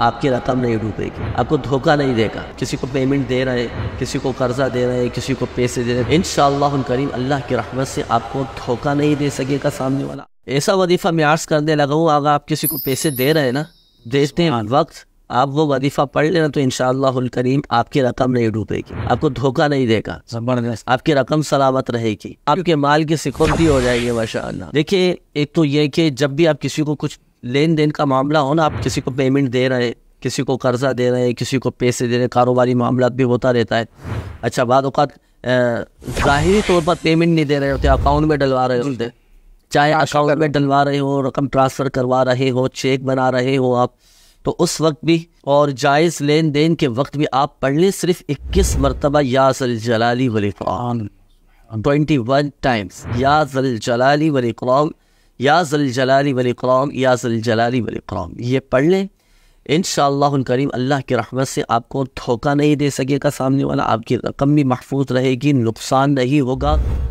आपकी रकम नहीं डूबेगी आपको धोखा नहीं देगा किसी को पेमेंट दे रहे किसी को कर्जा दे रहे किसी को पैसे दे रहे इन करीम अल्लाह की रहमत से आपको धोखा नहीं दे सकेगा सामने वाला ऐसा वजीफा मैं आर्स करने लगा हूँ अगर आप किसी को पैसे दे रहे हैं ना देते हैं वक्त आप वो वजीफा पढ़ लेना तो इन करीम आपकी रकम नहीं डूबेगी आपको धोखा नहीं देगा जबरदस्त आपकी रकम सलामत रहेगी आपके माल की सिक्योरिटी हो जाएगी माशा देखिए एक तो ये कि जब भी आप किसी को कुछ लेन देन का मामला हो ना आप किसी को पेमेंट दे रहे किसी को कर्जा दे रहे किसी को पैसे दे रहे कारोबारी मामला भी होता रहता है अच्छा बाद जाहिरी तौर पर पेमेंट नहीं दे रहे होते अकाउंट में डलवा रहे होते चाहे अकाउंट में डलवा रहे हो रकम ट्रांसफ़र करवा रहे हो चेक बना रहे हो आप तो उस वक्त भी और जायज़ लेन देन के वक्त भी आप पढ़ लें सिर्फ इक्कीस मरतबा यासल जलाली कौन ट्वेंटी वन टाइम्स याजल जलाली वलीक़ाम याजल जलाली वलीक़ाम याजल जलाली कौन ये पढ़ लें इन करीम अल्लाह की रहमत से आपको धोखा नहीं दे सकेगा सामने वाला आपकी रकम भी महफूज रहेगी नुकसान नहीं होगा